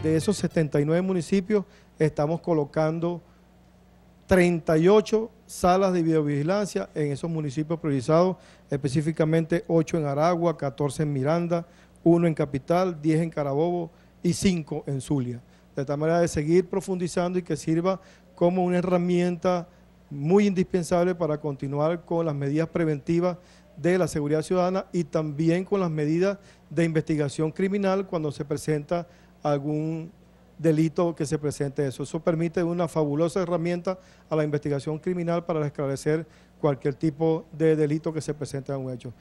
de esos 79 municipios estamos colocando 38 salas de videovigilancia en esos municipios priorizados, específicamente 8 en Aragua, 14 en Miranda, 1 en Capital, 10 en Carabobo y 5 en Zulia. De esta manera de seguir profundizando y que sirva como una herramienta muy indispensable para continuar con las medidas preventivas de la seguridad ciudadana y también con las medidas de investigación criminal cuando se presenta algún delito que se presente eso. Eso permite una fabulosa herramienta a la investigación criminal para esclarecer cualquier tipo de delito que se presente a un hecho.